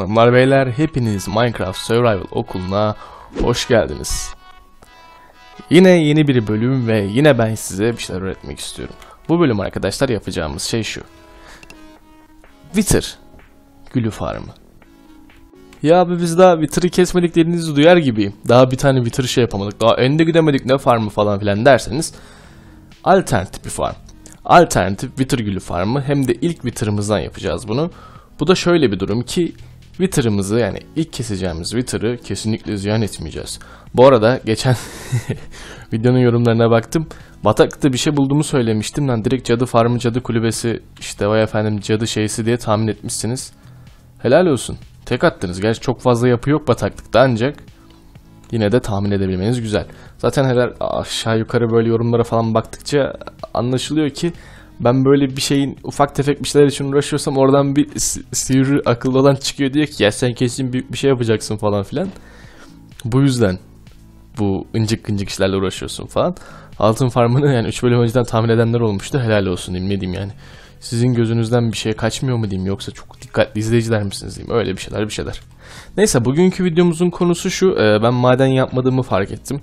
hanımlar beyler hepiniz Minecraft Survival okuluna hoş geldiniz. Yine yeni bir bölüm ve yine ben size bir şeyler öğretmek istiyorum. Bu bölüm arkadaşlar yapacağımız şey şu. Wither gülü farmı. Ya abi biz daha Wither'ı kesmedik dediğinizi duyar gibiyim. Daha bir tane Wither şey yapamadık. Daha önde gidemedik ne farmı falan filan derseniz. Alternatif bir farm. Alternatif Wither gülü farmı hem de ilk Wither'ımızdan yapacağız bunu. Bu da şöyle bir durum ki Twitter'ımızı yani ilk keseceğimiz Wither'ı kesinlikle ziyan etmeyeceğiz. Bu arada geçen videonun yorumlarına baktım. Bataklıkta bir şey bulduğumu söylemiştim. Lan direkt cadı farmı, cadı kulübesi işte vay efendim cadı şeysi diye tahmin etmişsiniz. Helal olsun. Tek attınız. Gerçi çok fazla yapı yok bataklıkta ancak yine de tahmin edebilmeniz güzel. Zaten her aşağı yukarı böyle yorumlara falan baktıkça anlaşılıyor ki ben böyle bir şeyin ufak tefek bir şeyler için uğraşıyorsam oradan bir sivri akıllı olan çıkıyor diyor ki ya sen kesin büyük bir şey yapacaksın falan filan. Bu yüzden bu incik incik işlerle uğraşıyorsun falan. Altın Farmı'nı yani 3 bölüm önceden tahmin edenler olmuştu. Helal olsun diyeyim ne diyeyim yani. Sizin gözünüzden bir şey kaçmıyor mu diyeyim yoksa çok dikkatli izleyiciler misiniz diyeyim. Öyle bir şeyler bir şeyler. Neyse bugünkü videomuzun konusu şu. Ee, ben maden yapmadığımı fark ettim.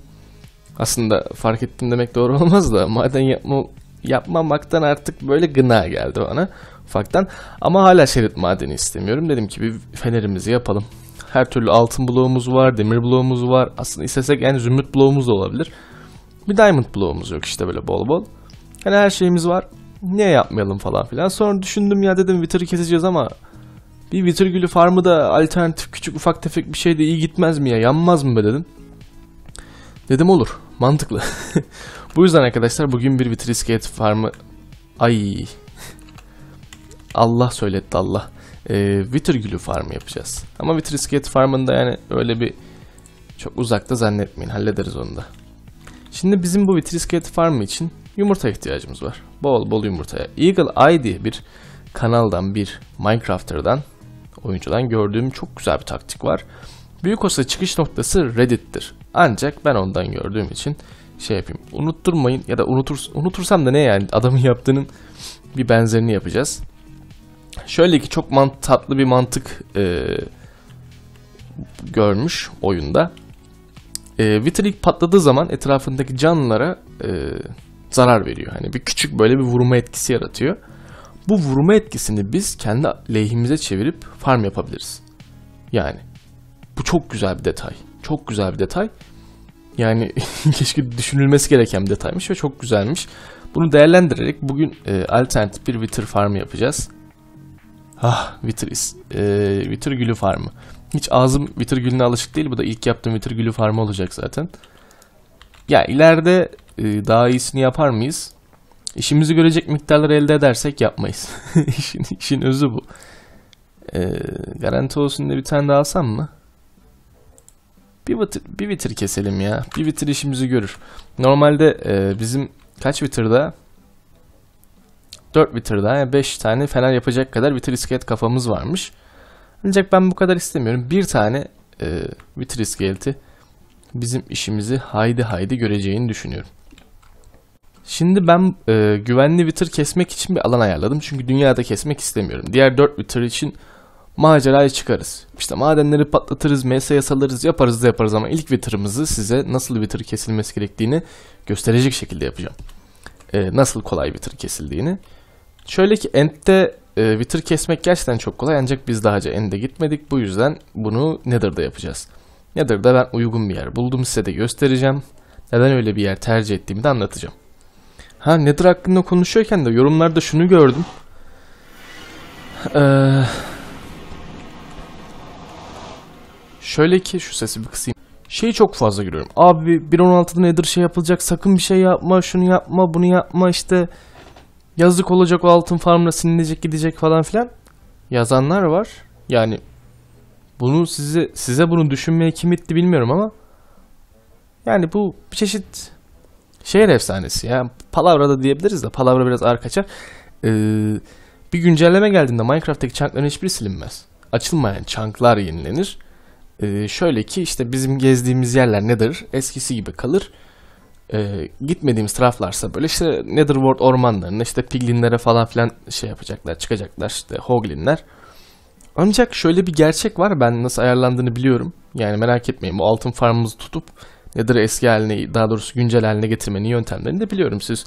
Aslında fark ettim demek doğru olmaz da maden yapma yapmamaktan artık böyle gına geldi bana ufaktan. Ama hala şerit madeni istemiyorum. Dedim ki bir fenerimizi yapalım. Her türlü altın bloğumuz var, demir bloğumuz var. Aslında istesek yani zümrüt bloğumuz da olabilir. Bir diamond bloğumuz yok işte böyle bol bol. Hani her şeyimiz var. Niye yapmayalım falan filan. Sonra düşündüm ya dedim vitri keseceğiz ama bir Wither gülü farmı da alternatif küçük ufak tefek bir şey de iyi gitmez mi ya yanmaz mı be dedim. Dedim olur mantıklı. Bu yüzden arkadaşlar bugün bir Vitrisket farmı... Ay. Allah söyletti Allah. Ee, Vitirgülü farmı yapacağız. Ama Vitrisket farmında yani öyle bir... Çok uzakta zannetmeyin. Hallederiz onu da. Şimdi bizim bu Vitrisket farmı için yumurta ihtiyacımız var. Bol bol yumurtaya. Eagle Eye diye bir kanaldan bir Minecrafter'dan oyuncudan gördüğüm çok güzel bir taktik var. Büyük olsa çıkış noktası Reddit'tir. Ancak ben ondan gördüğüm için şey yapayım. Unutturmayın ya da unutur, unutursam da ne yani adamın yaptığının bir benzerini yapacağız. Şöyle ki çok mant tatlı bir mantık e, görmüş oyunda. E, Vitalik patladığı zaman etrafındaki canlılara e, zarar veriyor. Hani bir küçük böyle bir vurma etkisi yaratıyor. Bu vurma etkisini biz kendi lehimize çevirip farm yapabiliriz. Yani bu çok güzel bir detay. Çok güzel bir detay. Yani keşke düşünülmesi gereken bir detaymış ve çok güzelmiş. Bunu değerlendirerek bugün e, alternatif bir Wither farmı yapacağız. Ah Wither, is, e, Wither gülü farmı. Hiç ağzım Wither gülüne alışık değil. Bu da ilk yaptığım Wither gülü farmı olacak zaten. Ya ileride e, daha iyisini yapar mıyız? İşimizi görecek miktarları elde edersek yapmayız. İşin işin özü bu. E, garanti olsun diye bir tane daha alsam mı? Bir bitir, bir bitir keselim ya. Bir bitir işimizi görür. Normalde e, bizim kaç bitirda? 4 bitirda. Yani 5 tane fener yapacak kadar bitir iskelet kafamız varmış. Ancak ben bu kadar istemiyorum. Bir tane e, bitir iskeleti bizim işimizi haydi haydi göreceğini düşünüyorum. Şimdi ben e, güvenli bitir kesmek için bir alan ayarladım. Çünkü dünyada kesmek istemiyorum. Diğer 4 bitir için maceraya çıkarız. İşte madenleri patlatırız, mesaya yasalarız, yaparız da yaparız ama ilk witter'ımızı size nasıl wither kesilmesi gerektiğini gösterecek şekilde yapacağım. Ee, nasıl kolay wither kesildiğini. Şöyle ki End'de e, wither kesmek gerçekten çok kolay ancak biz daha önce End'e gitmedik. Bu yüzden bunu Nether'da yapacağız. Nether'da ben uygun bir yer buldum size de göstereceğim. Neden öyle bir yer tercih ettiğimi de anlatacağım. Ha Nether hakkında konuşuyorken de yorumlarda şunu gördüm. Eee Şöyle ki şu sesi bir kısayım. Şeyi çok fazla görüyorum. Abi 1.16'da nedir şey yapılacak sakın bir şey yapma şunu yapma bunu yapma işte yazık olacak o altın farmla sinilecek gidecek falan filan yazanlar var. Yani bunu size size bunu düşünmeye kim itti bilmiyorum ama yani bu bir çeşit şehir efsanesi ya. Palavra da diyebiliriz de palavra biraz ağır kaçar. Ee, bir güncelleme geldiğinde Minecraft'taki çankların hiçbiri silinmez. Açılmayan çanklar yenilenir. Ee, şöyle ki işte bizim gezdiğimiz yerler nedir? Eskisi gibi kalır. Ee, gitmediğimiz taraflarsa böyle işte Netherworld ormanlarına işte piglinlere falan filan şey yapacaklar çıkacaklar işte hoglinler. Ancak şöyle bir gerçek var ben nasıl ayarlandığını biliyorum. Yani merak etmeyin bu altın farmımızı tutup Nether eski haline daha doğrusu güncel haline getirmenin yöntemlerini de biliyorum siz.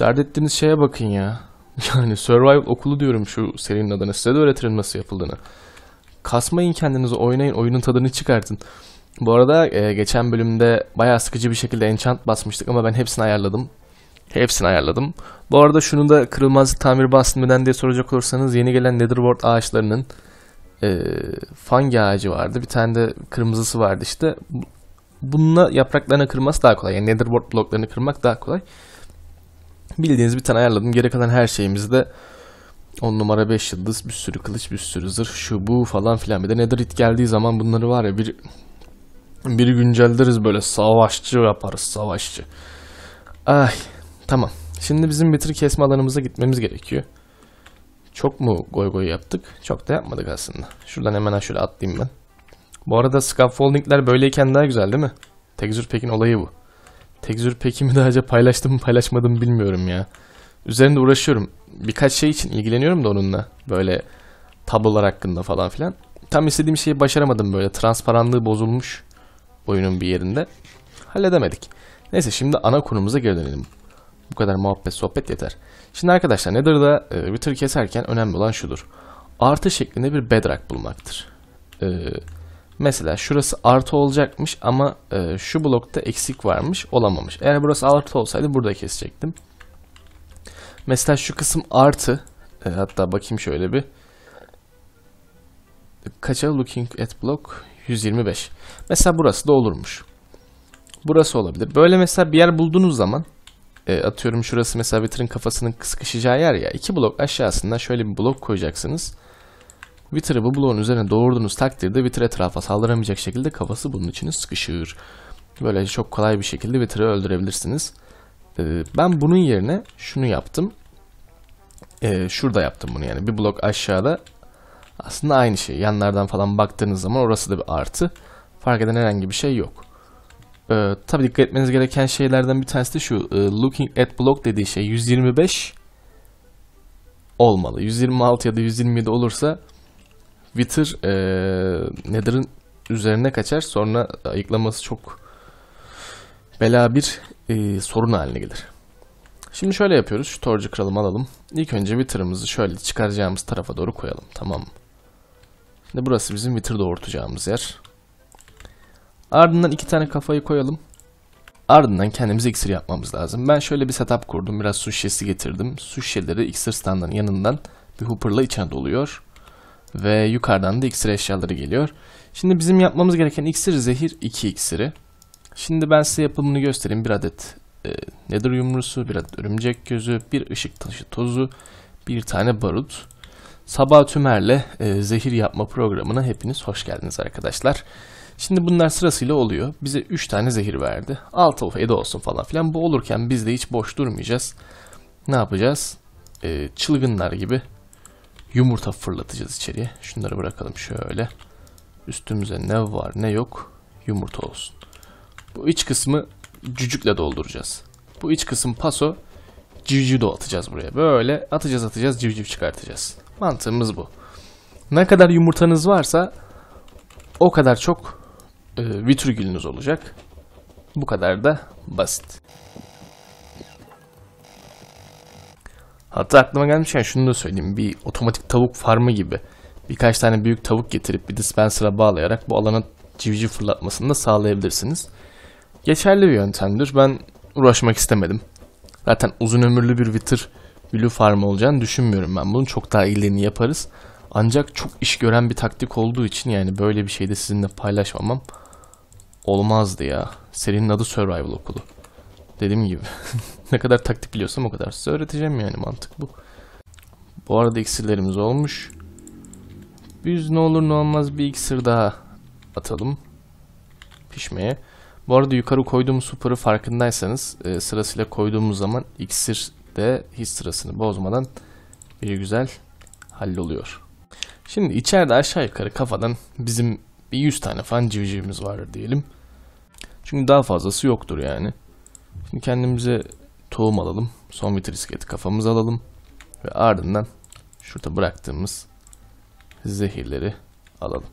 Dert ettiğiniz şeye bakın ya. Yani survival okulu diyorum şu serinin adını size de öğretirim nasıl yapıldığını kasmayın kendinizi oynayın oyunun tadını çıkartın. Bu arada e, geçen bölümde bayağı sıkıcı bir şekilde enchant basmıştık ama ben hepsini ayarladım. Hepsini ayarladım. Bu arada şunu da kırılmaz tamir bastı neden diye soracak olursanız yeni gelen netherboard ağaçlarının e, fangi ağacı vardı. Bir tane de kırmızısı vardı işte. Bununla yapraklarını kırması daha kolay. Yani netherboard bloklarını kırmak daha kolay. Bildiğiniz bir tane ayarladım. Geri kalan her şeyimizi de 10 numara 5 yıldız bir sürü kılıç bir sürü zırh şu bu falan filan bir de netherite geldiği zaman bunları var ya bir bir güncelleriz böyle savaşçı yaparız savaşçı. Ay tamam şimdi bizim bitir kesme alanımıza gitmemiz gerekiyor. Çok mu goy goy yaptık? Çok da yapmadık aslında. Şuradan hemen şöyle atlayayım ben. Bu arada scaffoldingler böyleyken daha güzel değil mi? Tekzür Pekin olayı bu. Tekzür Pekin'i daha önce paylaştım mı paylaşmadım bilmiyorum ya üzerinde uğraşıyorum. Birkaç şey için ilgileniyorum da onunla. Böyle tablolar hakkında falan filan. Tam istediğim şeyi başaramadım böyle. Transparanlığı bozulmuş oyunun bir yerinde. Halledemedik. Neyse şimdi ana konumuza geri dönelim. Bu kadar muhabbet sohbet yeter. Şimdi arkadaşlar Nether'da e, bir tır keserken önemli olan şudur. Artı şeklinde bir bedrock bulmaktır. E, mesela şurası artı olacakmış ama e, şu blokta eksik varmış olamamış. Eğer burası artı olsaydı burada kesecektim. Mesela şu kısım artı. E, hatta bakayım şöyle bir. Kaça looking at block? 125. Mesela burası da olurmuş. Burası olabilir. Böyle mesela bir yer bulduğunuz zaman e, atıyorum şurası mesela vitrin kafasının sıkışacağı yer ya. iki blok aşağısında şöyle bir blok koyacaksınız. Vitri bu bloğun üzerine doğurduğunuz takdirde vitri etrafa saldıramayacak şekilde kafası bunun içine sıkışır. Böyle çok kolay bir şekilde vitri öldürebilirsiniz. Ee, ben bunun yerine şunu yaptım e, şurada yaptım bunu yani. Bir blok aşağıda aslında aynı şey. Yanlardan falan baktığınız zaman orası da bir artı. Fark eden herhangi bir şey yok. Ee, tabii dikkat etmeniz gereken şeylerden bir tanesi de şu. E, looking at block dediği şey 125 olmalı. 126 ya da 127 olursa Wither e, Nether'ın üzerine kaçar. Sonra ayıklaması çok bela bir e, sorun haline gelir. Şimdi şöyle yapıyoruz. Şu torcu kralımı alalım. İlk önce Wither'ımızı şöyle çıkaracağımız tarafa doğru koyalım. Tamam mı? Şimdi burası bizim Wither doğurtacağımız yer. Ardından iki tane kafayı koyalım. Ardından kendimize iksir yapmamız lazım. Ben şöyle bir setup kurdum. Biraz su şişesi getirdim. Su şişeleri iksir standının yanından bir hooper'la içine doluyor. Ve yukarıdan da iksir eşyaları geliyor. Şimdi bizim yapmamız gereken iksir zehir 2 iksiri. Şimdi ben size yapımını göstereyim. Bir adet e, ee, nether yumrusu, biraz örümcek gözü, bir ışık taşı tozu, bir tane barut. Sabah Tümer'le e, zehir yapma programına hepiniz hoş geldiniz arkadaşlar. Şimdi bunlar sırasıyla oluyor. Bize 3 tane zehir verdi. 6 of 7 olsun falan filan. Bu olurken biz de hiç boş durmayacağız. Ne yapacağız? E, çılgınlar gibi yumurta fırlatacağız içeriye. Şunları bırakalım şöyle. Üstümüze ne var ne yok yumurta olsun. Bu iç kısmı cücükle dolduracağız. Bu iç kısım paso civciv de atacağız buraya. Böyle atacağız atacağız civciv çıkartacağız. Mantığımız bu. Ne kadar yumurtanız varsa o kadar çok e, vitrigülünüz olacak. Bu kadar da basit. Hatta aklıma gelmişken şunu da söyleyeyim. Bir otomatik tavuk farmı gibi birkaç tane büyük tavuk getirip bir dispenser'a bağlayarak bu alana civciv fırlatmasını da sağlayabilirsiniz. Geçerli bir yöntemdir. Ben uğraşmak istemedim. Zaten uzun ömürlü bir Wither Blue Farm olacağını düşünmüyorum ben. Bunun çok daha iyilerini yaparız. Ancak çok iş gören bir taktik olduğu için yani böyle bir şeyde sizinle paylaşmamam olmazdı ya. Serinin adı Survival Okulu. Dediğim gibi ne kadar taktik biliyorsam o kadar size öğreteceğim yani mantık bu. Bu arada iksirlerimiz olmuş. Biz ne olur ne olmaz bir iksir daha atalım pişmeye. Bu arada yukarı koyduğumuz supları farkındaysanız e, sırasıyla koyduğumuz zaman iksir de hiç sırasını bozmadan bir güzel halloluyor. Şimdi içeride aşağı yukarı kafadan bizim bir 100 tane falan civcivimiz var diyelim. Çünkü daha fazlası yoktur yani. Şimdi kendimize tohum alalım. Son bir trisketi kafamıza alalım. Ve ardından şurada bıraktığımız zehirleri alalım.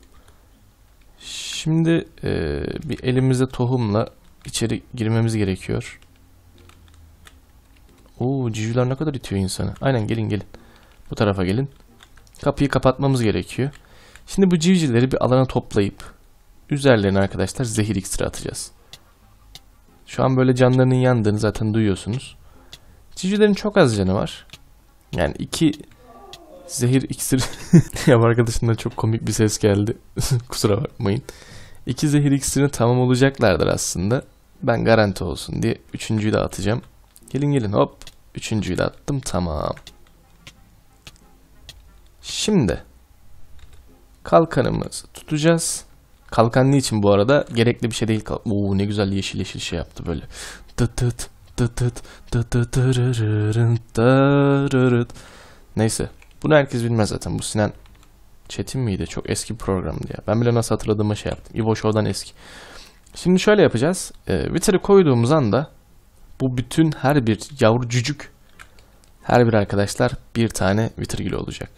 Şimdi e, bir elimizde tohumla içeri girmemiz gerekiyor. Oo civcivler ne kadar itiyor insanı. Aynen gelin gelin. Bu tarafa gelin. Kapıyı kapatmamız gerekiyor. Şimdi bu civcivleri bir alana toplayıp üzerlerine arkadaşlar zehir iksiri atacağız. Şu an böyle canlarının yandığını zaten duyuyorsunuz. Civcivlerin çok az canı var. Yani iki Zehir iksir. ya arkadaşımdan çok komik bir ses geldi. Kusura bakmayın. iki zehir iksirini tamam olacaklardır aslında. Ben garanti olsun diye üçüncüyü de atacağım. Gelin gelin hop. Üçüncüyü de attım tamam. Şimdi kalkanımızı tutacağız. Kalkan niçin bu arada? Gerekli bir şey değil. Oo ne güzel yeşil yeşil şey yaptı böyle. tıt tıt tıt tıt tıt Neyse bunu herkes bilmez zaten. Bu Sinan Çetin miydi? Çok eski bir programdı ya. Ben bile nasıl hatırladığımı şey yaptım. İvo Show'dan eski. Şimdi şöyle yapacağız. E, ee, Twitter'ı koyduğumuz anda bu bütün her bir yavru cücük her bir arkadaşlar bir tane Wittergülü olacak.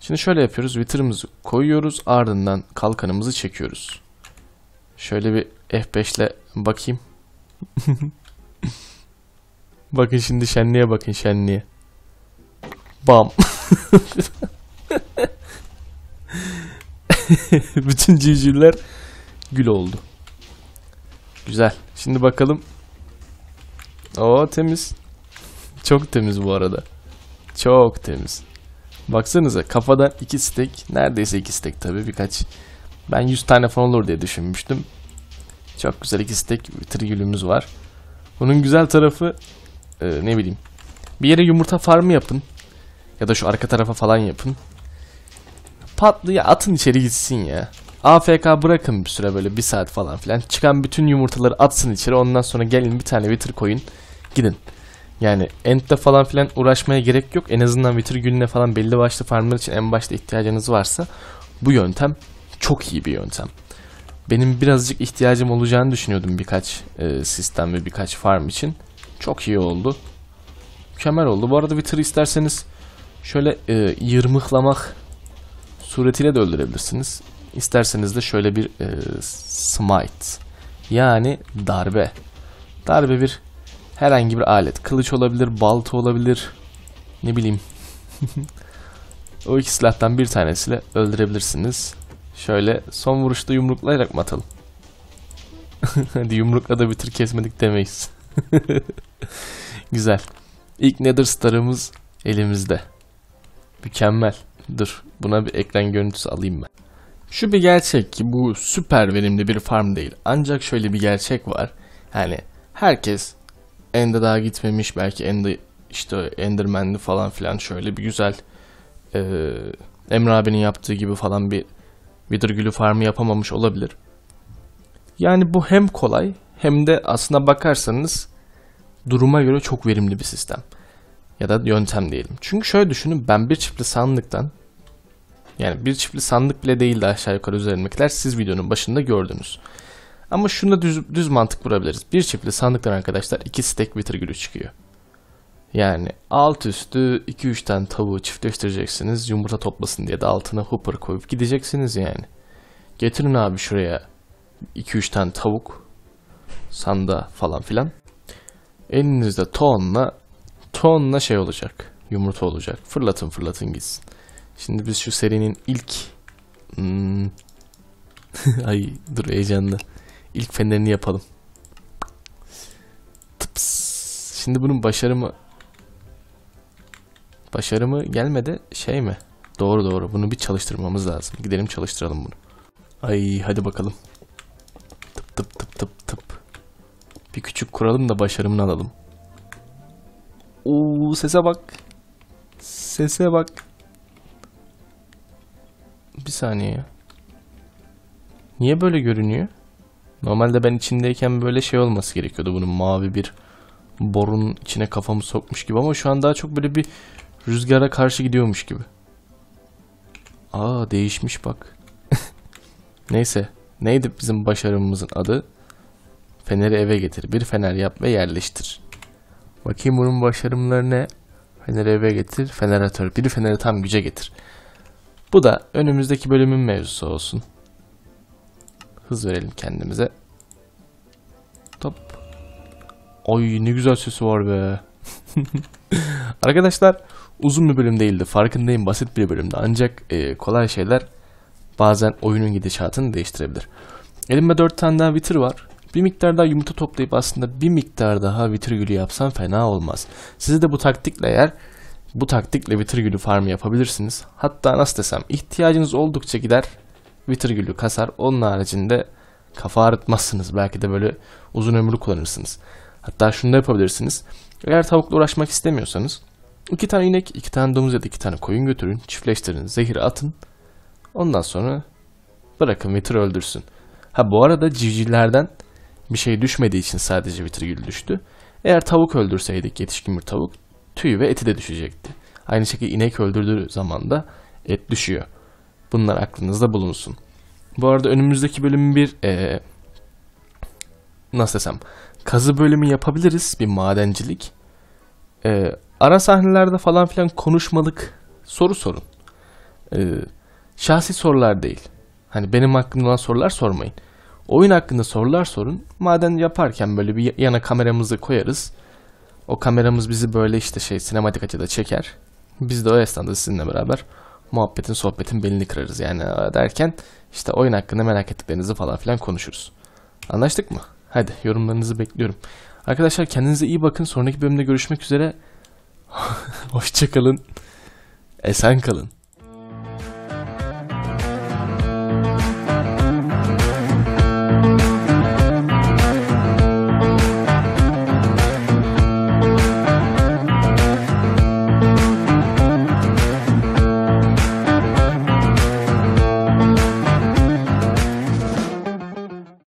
Şimdi şöyle yapıyoruz. Witter'ımızı koyuyoruz. Ardından kalkanımızı çekiyoruz. Şöyle bir F5 ile bakayım. bakın şimdi şenliğe bakın şenliğe. Bam. Bütün civcivler gül oldu. Güzel. Şimdi bakalım. Oo temiz. Çok temiz bu arada. Çok temiz. Baksanıza kafadan iki stek. Neredeyse iki stek tabi birkaç. Ben 100 tane falan olur diye düşünmüştüm. Çok güzel iki stek trigülümüz var. Bunun güzel tarafı e, ne bileyim. Bir yere yumurta farmı yapın. Ya da şu arka tarafa falan yapın. Patlıya atın içeri gitsin ya. AFK bırakın bir süre böyle bir saat falan filan. Çıkan bütün yumurtaları atsın içeri. Ondan sonra gelin bir tane bitir koyun. Gidin. Yani end'le falan filan uğraşmaya gerek yok. En azından bitir gününe falan belli başlı farmlar için en başta ihtiyacınız varsa bu yöntem çok iyi bir yöntem. Benim birazcık ihtiyacım olacağını düşünüyordum birkaç e, sistem ve birkaç farm için. Çok iyi oldu. Mükemmel oldu. Bu arada Wither isterseniz Şöyle e, yırmıklamak suretiyle de öldürebilirsiniz. İsterseniz de şöyle bir e, smite yani darbe. Darbe bir herhangi bir alet. Kılıç olabilir, balta olabilir. Ne bileyim. o iki silahtan bir tanesiyle öldürebilirsiniz. Şöyle son vuruşta yumruklayarak mı atalım? Hadi yumrukla da bitir kesmedik demeyiz. Güzel. İlk Nether Star'ımız elimizde. Mükemmel. Dur buna bir ekran görüntüsü alayım ben. Şu bir gerçek ki bu süper verimli bir farm değil. Ancak şöyle bir gerçek var. Yani herkes Ende daha gitmemiş belki Ende işte Enderman'li falan filan şöyle bir güzel e, Emre abinin yaptığı gibi falan bir Withergül'ü farmı yapamamış olabilir. Yani bu hem kolay hem de aslına bakarsanız duruma göre çok verimli bir sistem. Ya da yöntem diyelim. Çünkü şöyle düşünün ben bir çiftli sandıktan yani bir çiftli sandık bile değildi aşağı yukarı üzerindekiler siz videonun başında gördünüz. Ama şunu da düz, düz mantık kurabiliriz. Bir çiftli sandıktan arkadaşlar iki stack bitir gülü çıkıyor. Yani alt üstü 2-3 tane tavuğu çiftleştireceksiniz. Yumurta toplasın diye de altına hopper koyup gideceksiniz yani. Getirin abi şuraya 2-3 tane tavuk. Sanda falan filan. Elinizde tonla tonla şey olacak. Yumurta olacak. Fırlatın fırlatın gitsin. Şimdi biz şu serinin ilk hmm. ay dur heyecanlı. İlk fenerini yapalım. Tıps. Şimdi bunun başarımı başarımı gelmedi şey mi? Doğru doğru. Bunu bir çalıştırmamız lazım. Gidelim çalıştıralım bunu. Ay hadi bakalım. Tıp tıp tıp tıp tıp. Bir küçük kuralım da başarımını alalım. Oo sese bak. Sese bak. Bir saniye. Niye böyle görünüyor? Normalde ben içindeyken böyle şey olması gerekiyordu. Bunun mavi bir borun içine kafamı sokmuş gibi ama şu an daha çok böyle bir rüzgara karşı gidiyormuş gibi. Aa değişmiş bak. Neyse. Neydi bizim başarımızın adı? Feneri eve getir. Bir fener yap ve yerleştir. Bakayım bunun başarımları ne? Fener'i eve getir. Feneratör. Biri Fener'i tam güce getir. Bu da önümüzdeki bölümün mevzusu olsun. Hız verelim kendimize. Top. Oy ne güzel sesi var be. Arkadaşlar uzun bir bölüm değildi. Farkındayım basit bir bölümde. Ancak e, kolay şeyler bazen oyunun gidişatını değiştirebilir. Elimde 4 tane daha bitir var. Bir miktar daha yumurta toplayıp aslında bir miktar daha vitrigülü yapsam fena olmaz. Sizi de bu taktikle eğer bu taktikle vitrigülü farmı yapabilirsiniz. Hatta nasıl desem ihtiyacınız oldukça gider vitrigülü kasar. Onun haricinde kafa ağrıtmazsınız. Belki de böyle uzun ömürlü kullanırsınız. Hatta şunu da yapabilirsiniz. Eğer tavukla uğraşmak istemiyorsanız iki tane inek, iki tane domuz ya da iki tane koyun götürün. Çiftleştirin, zehir atın. Ondan sonra bırakın vitri öldürsün. Ha bu arada civcivlerden bir şey düşmediği için sadece bitirgül düştü. Eğer tavuk öldürseydik yetişkin bir tavuk tüyü ve eti de düşecekti. Aynı şekilde inek öldürdüğü zaman da et düşüyor. Bunlar aklınızda bulunsun. Bu arada önümüzdeki bölüm bir ee, nasıl desem kazı bölümü yapabiliriz bir madencilik. E, ara sahnelerde falan filan konuşmalık soru sorun. E, şahsi sorular değil. Hani benim hakkımda sorular sormayın. Oyun hakkında sorular sorun. Maden yaparken böyle bir yana kameramızı koyarız. O kameramız bizi böyle işte şey sinematik açıda çeker. Biz de o esnada sizinle beraber muhabbetin sohbetin belini kırarız yani derken işte oyun hakkında merak ettiklerinizi falan filan konuşuruz. Anlaştık mı? Hadi yorumlarınızı bekliyorum. Arkadaşlar kendinize iyi bakın. Sonraki bölümde görüşmek üzere. Hoşçakalın. Esen kalın.